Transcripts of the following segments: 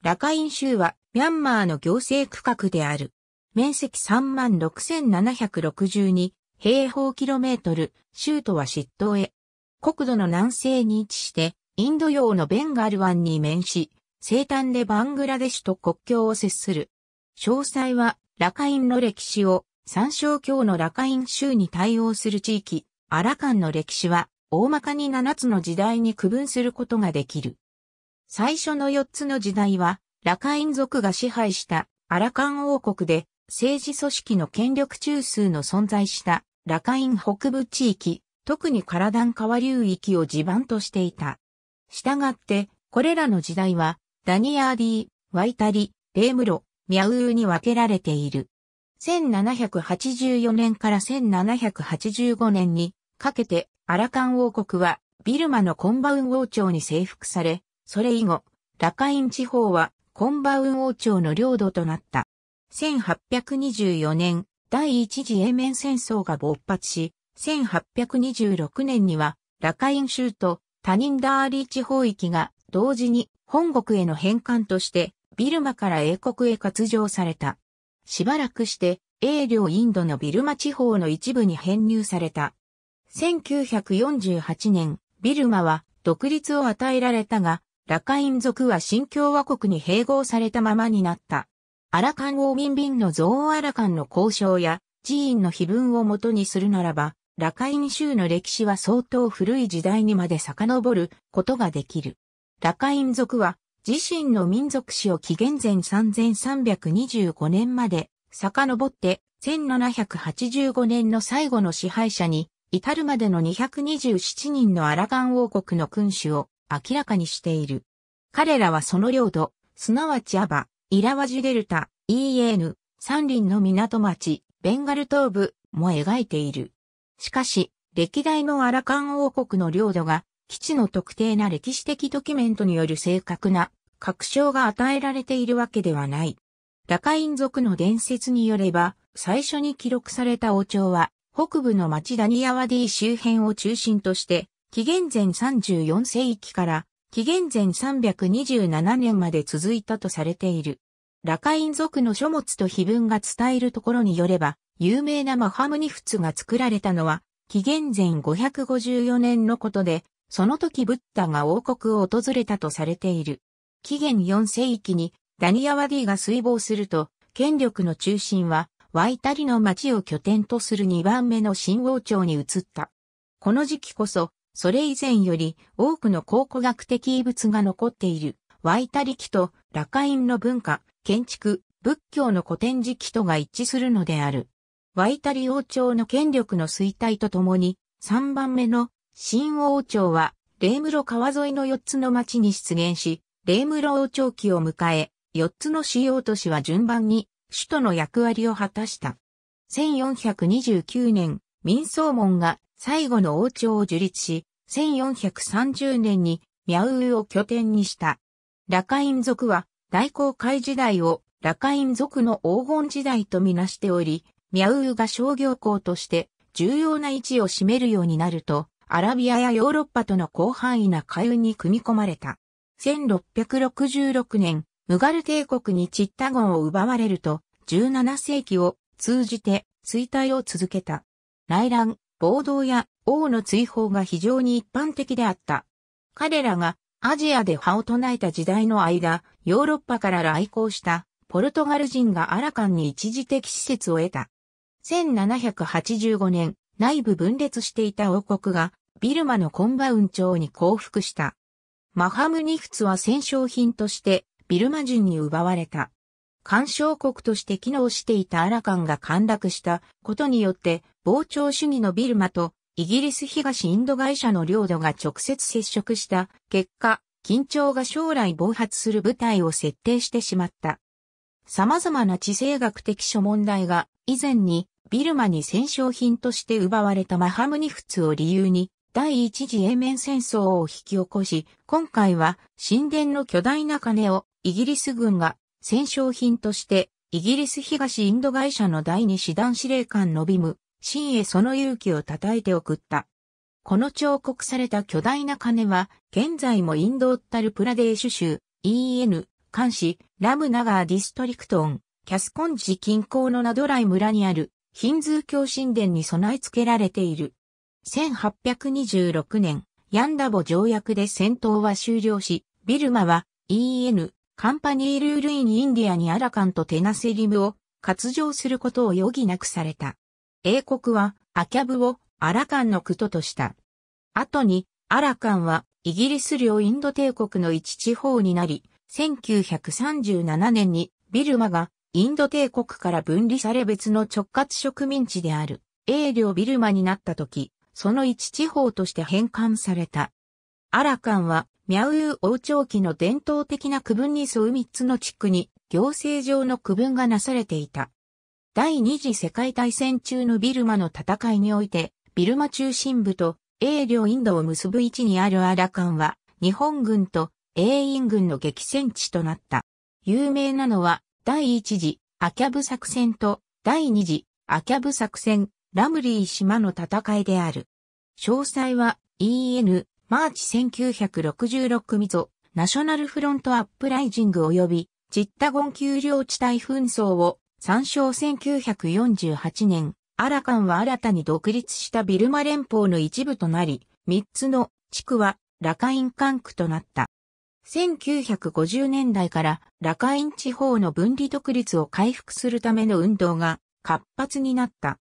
ラカイン州はミャンマーの行政区画である。面積36,762平方キロメートル、州都は執刀へ。国土の南西に位置して、インド洋のベンガル湾に面し、西端でバングラデシュと国境を接する。詳細は、ラカインの歴史を、参照教のラカイン州に対応する地域、アラカンの歴史は、大まかに7つの時代に区分することができる。最初の4つの時代は、ラカイン族が支配したアラカン王国で政治組織の権力中枢の存在したラカイン北部地域、特にカラダン川流域を地盤としていた。従って、これらの時代は、ダニアーディー、ワイタリ、レームロ、ミャウーに分けられている。1784年から1785年にかけてアラカン王国はビルマのコンバウン王朝に征服され、それ以後、ラカイン地方はコンバウン王朝の領土となった。1824年、第一次英面戦争が勃発し、1826年には、ラカイン州とタニンダーリー地方域が同時に本国への返還としてビルマから英国へ割譲された。しばらくして英領インドのビルマ地方の一部に編入された。1948年、ビルマは独立を与えられたが、ラカイン族は新共和国に併合されたままになった。アラカン王民民のゾーアラカンの交渉や寺院の碑文をもとにするならば、ラカイン州の歴史は相当古い時代にまで遡ることができる。ラカイン族は自身の民族史を紀元前3325年まで遡って1785年の最後の支配者に至るまでの227人のアラカン王国の君主を明らかにしている。彼らはその領土、すなわちアバ、イラワジデルタ、イーエヌ、山林の港町、ベンガル東部も描いている。しかし、歴代のアラカン王国の領土が、基地の特定な歴史的ドキュメントによる正確な確証が与えられているわけではない。ラカイン族の伝説によれば、最初に記録された王朝は、北部の町ダニアワディ周辺を中心として、紀元前34世紀から紀元前327年まで続いたとされている。ラカイン族の書物と碑文が伝えるところによれば、有名なマハムニフツが作られたのは、紀元前554年のことで、その時ブッダが王国を訪れたとされている。紀元4世紀にダニアワディが水亡すると、権力の中心はワイタリの町を拠点とする2番目の新王朝に移った。この時期こそ、それ以前より多くの考古学的遺物が残っている、ワイタリキとラカインの文化、建築、仏教の古典時期とが一致するのである。ワイタリ王朝の権力の衰退とともに、3番目の新王朝は、レームロ川沿いの4つの町に出現し、レームロ王朝期を迎え、4つの主要都市は順番に首都の役割を果たした。1429年、民宗門が最後の王朝を樹立し、1430年にミャウーを拠点にした。ラカイン族は大航海時代をラカイン族の黄金時代とみなしており、ミャウーが商業港として重要な位置を占めるようになると、アラビアやヨーロッパとの広範囲な海運に組み込まれた。1666年、ムガル帝国にチッタゴンを奪われると、17世紀を通じて衰退を続けた。内乱、暴動や王の追放が非常に一般的であった。彼らがアジアで派を唱えた時代の間、ヨーロッパから来航したポルトガル人がアラカンに一時的施設を得た。1785年、内部分裂していた王国がビルマのコンバウン町に降伏した。マハムニフツは戦勝品としてビルマ人に奪われた。干渉国として機能していたアラカンが陥落したことによって、膨張主義のビルマとイギリス東インド会社の領土が直接接触した結果、緊張が将来暴発する部隊を設定してしまった。様々な地政学的諸問題が以前にビルマに戦勝品として奪われたマハムニフツを理由に第一次英面戦争を引き起こし、今回は神殿の巨大な金をイギリス軍が戦勝品としてイギリス東インド会社の第二師団司令官のビム、真へその勇気を称えて送った。この彫刻された巨大な鐘は、現在もインド・オッタル・プラデーシュ州、EN、監視、ラムナガー・ディストリクトン、キャスコンジ近郊のナドライ村にある、ヒンズー教神殿に備え付けられている。1826年、ヤンダボ条約で戦闘は終了し、ビルマは EN、カンパニールールインインディアにアラカンとテナセリムを割譲することを余儀なくされた。英国はアキャブをアラカンの区ととした。後にアラカンはイギリス領インド帝国の一地方になり、1937年にビルマがインド帝国から分離され別の直轄植民地である英領ビルマになった時、その一地方として返還された。アラカンはミャウユー王朝期の伝統的な区分に沿う3つの地区に行政上の区分がなされていた。第二次世界大戦中のビルマの戦いにおいて、ビルマ中心部と英領インドを結ぶ位置にあるアラカンは、日本軍と英印軍の激戦地となった。有名なのは、第一次アキャブ作戦と第二次アキャブ作戦ラムリー島の戦いである。詳細は EN マーチ1966ミゾナショナルフロントアップライジング及びジッタゴン丘陵地帯紛争を参照1948年、アラカンは新たに独立したビルマ連邦の一部となり、3つの地区はラカイン管区となった。1950年代からラカイン地方の分離独立を回復するための運動が活発になった。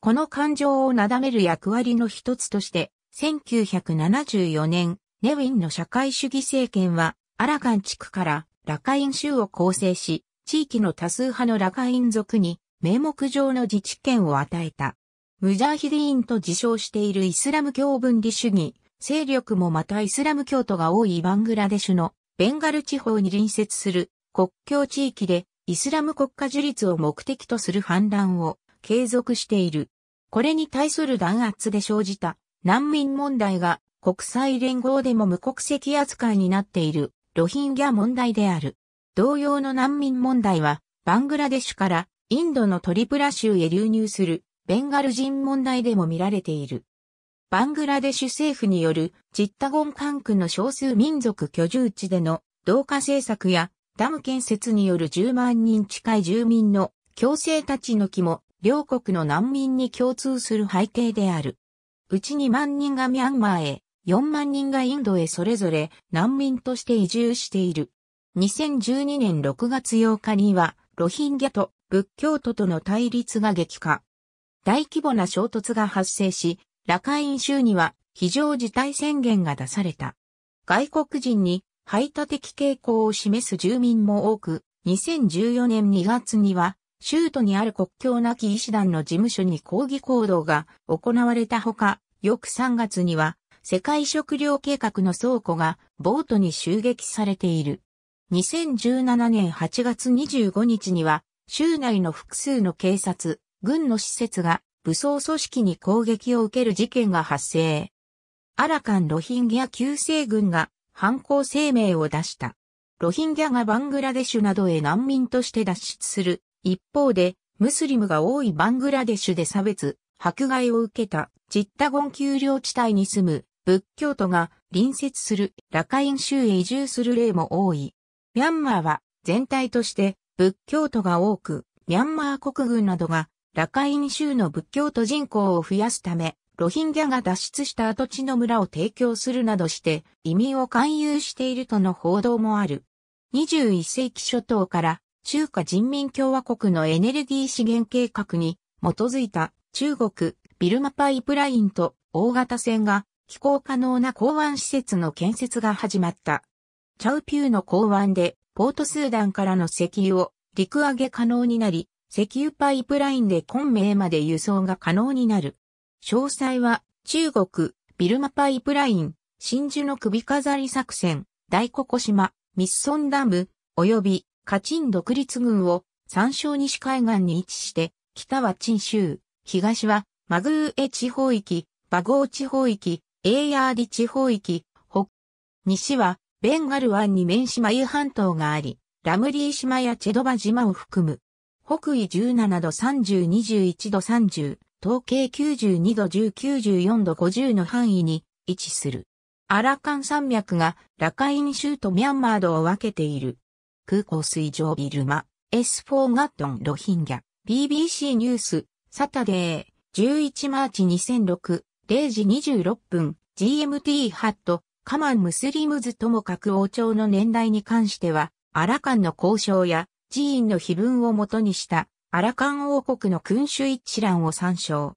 この感情をなだめる役割の一つとして、1974年、ネウィンの社会主義政権はアラカン地区からラカイン州を構成し、地域の多数派のラカイン族に名目上の自治権を与えた。ムジャーヒディーンと自称しているイスラム教分離主義、勢力もまたイスラム教徒が多いバングラデシュのベンガル地方に隣接する国境地域でイスラム国家樹立を目的とする反乱を継続している。これに対する弾圧で生じた難民問題が国際連合でも無国籍扱いになっているロヒンギャ問題である。同様の難民問題は、バングラデシュからインドのトリプラ州へ流入するベンガル人問題でも見られている。バングラデシュ政府によるジッタゴン管区の少数民族居住地での同化政策やダム建設による10万人近い住民の強制立ち退きも両国の難民に共通する背景である。うち2万人がミャンマーへ、4万人がインドへそれぞれ難民として移住している。2012年6月8日には、ロヒンギャと仏教徒との対立が激化。大規模な衝突が発生し、ラカイン州には非常事態宣言が出された。外国人に排他的傾向を示す住民も多く、2014年2月には、州都にある国境なき医師団の事務所に抗議行動が行われたほか、翌3月には、世界食糧計画の倉庫がボートに襲撃されている。2017年8月25日には、州内の複数の警察、軍の施設が武装組織に攻撃を受ける事件が発生。アラカンロヒンギャ救世軍が犯行声明を出した。ロヒンギャがバングラデシュなどへ難民として脱出する。一方で、ムスリムが多いバングラデシュで差別、迫害を受けたジッタゴン丘陵地帯に住む仏教徒が隣接するラカイン州へ移住する例も多い。ミャンマーは全体として仏教徒が多く、ミャンマー国軍などがラカイン州の仏教徒人口を増やすため、ロヒンギャが脱出した跡地の村を提供するなどして移民を勧誘しているとの報道もある。21世紀初頭から中華人民共和国のエネルギー資源計画に基づいた中国ビルマパイプラインと大型船が気候可能な港湾施設の建設が始まった。チャウピューの港湾で、ポートスーダンからの石油を陸揚げ可能になり、石油パイプラインで昆明まで輸送が可能になる。詳細は、中国、ビルマパイプライン、真珠の首飾り作戦、大ココ島、ミッソンダム、及びカチン独立軍を参照西海岸に位置して、北はチン州、東はマグーエ地方域、バゴー地方域、エイヤーディ地方域、北、西はベンガル湾に面島湯半島があり、ラムリー島やチェドバ島を含む。北緯17度30、21度30、東経92度10、94度50の範囲に位置する。アラカン山脈がラカイン州とミャンマードを分けている。空港水上ビルマ、S フォーガットンロヒンギャ、BBC ニュース、サタデー、11マーチ2006、0時26分、GMT ハット、カマン・ムスリムズともかく王朝の年代に関しては、アラカンの交渉や寺院の碑文をもとにしたアラカン王国の君主一致欄を参照。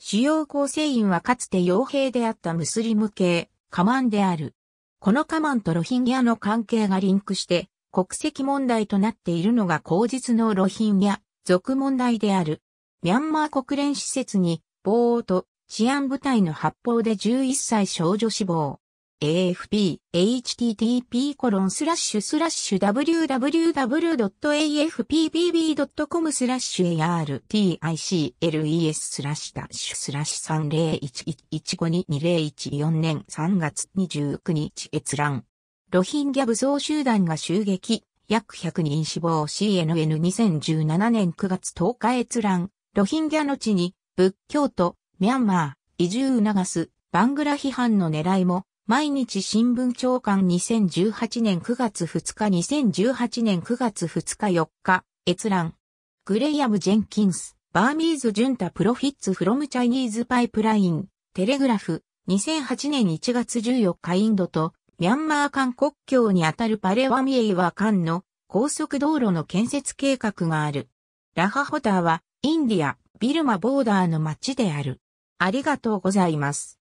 主要構成員はかつて傭兵であったムスリム系、カマンである。このカマンとロヒンギャの関係がリンクして、国籍問題となっているのが後日のロヒンギャ、族問題である。ミャンマー国連施設に、暴王と治安部隊の発砲で11歳少女死亡。AFP、http コロンスラッシュスラッシュ www.afpbb.com スラッシュ articles スラッシュダッシュスラッシュ3011152014年3月29日閲覧。ロヒンギャ武装集団が襲撃、約100人死亡 CNN2017 年9月10日閲覧。ロヒンギャの地に仏教とミャンマー移住促すバングラ批判の狙いも毎日新聞長官2018年9月2日2018年9月2日4日、閲覧。グレイアム・ジェンキンス、バーミーズ・ジュンタ・プロフィッツ・フロム・チャイニーズ・パイプライン、テレグラフ、2008年1月14日インドと、ミャンマー間国境にあたるパレワミエイワ間の高速道路の建設計画がある。ラハホターは、インディア、ビルマボーダーの町である。ありがとうございます。